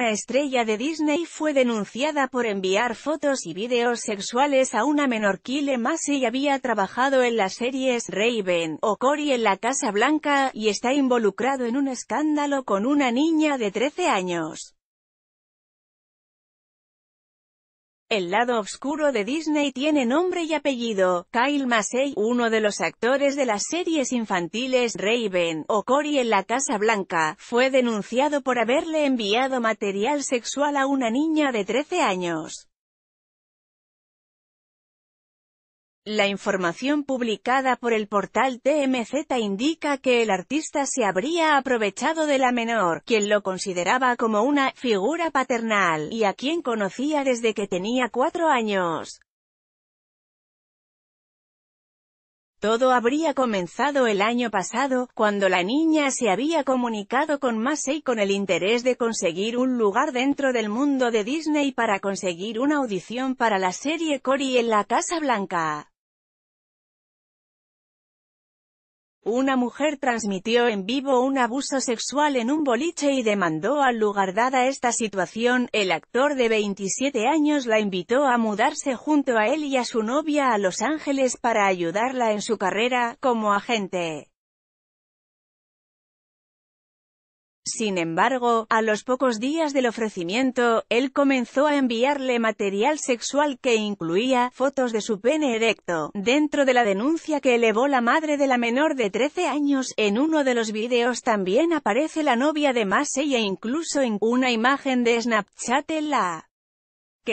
una estrella de Disney fue denunciada por enviar fotos y videos sexuales a una menor más y había trabajado en las series Raven o Cory en la Casa Blanca, y está involucrado en un escándalo con una niña de 13 años. El lado oscuro de Disney tiene nombre y apellido. Kyle Massey, uno de los actores de las series infantiles Raven o Cory en la Casa Blanca, fue denunciado por haberle enviado material sexual a una niña de 13 años. La información publicada por el portal TMZ indica que el artista se habría aprovechado de la menor, quien lo consideraba como una «figura paternal» y a quien conocía desde que tenía cuatro años. Todo habría comenzado el año pasado, cuando la niña se había comunicado con Massey con el interés de conseguir un lugar dentro del mundo de Disney para conseguir una audición para la serie Cory en la Casa Blanca. Una mujer transmitió en vivo un abuso sexual en un boliche y demandó al lugar dada esta situación, el actor de 27 años la invitó a mudarse junto a él y a su novia a Los Ángeles para ayudarla en su carrera, como agente. Sin embargo, a los pocos días del ofrecimiento, él comenzó a enviarle material sexual que incluía fotos de su pene erecto. Dentro de la denuncia que elevó la madre de la menor de 13 años, en uno de los videos también aparece la novia de Massey e incluso en una imagen de Snapchat en la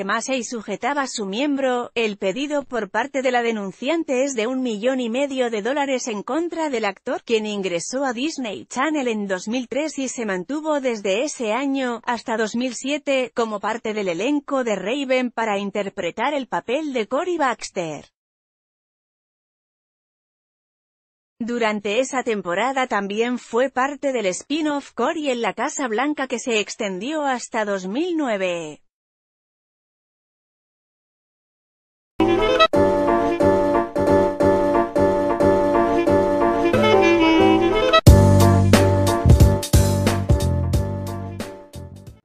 más y sujetaba su miembro, el pedido por parte de la denunciante es de un millón y medio de dólares en contra del actor, quien ingresó a Disney Channel en 2003 y se mantuvo desde ese año, hasta 2007, como parte del elenco de Raven para interpretar el papel de Cory Baxter. Durante esa temporada también fue parte del spin-off Cory en la Casa Blanca que se extendió hasta 2009.